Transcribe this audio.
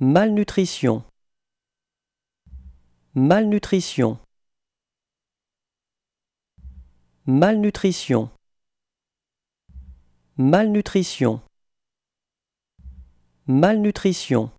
Malnutrition. Malnutrition. Malnutrition. Malnutrition. Malnutrition.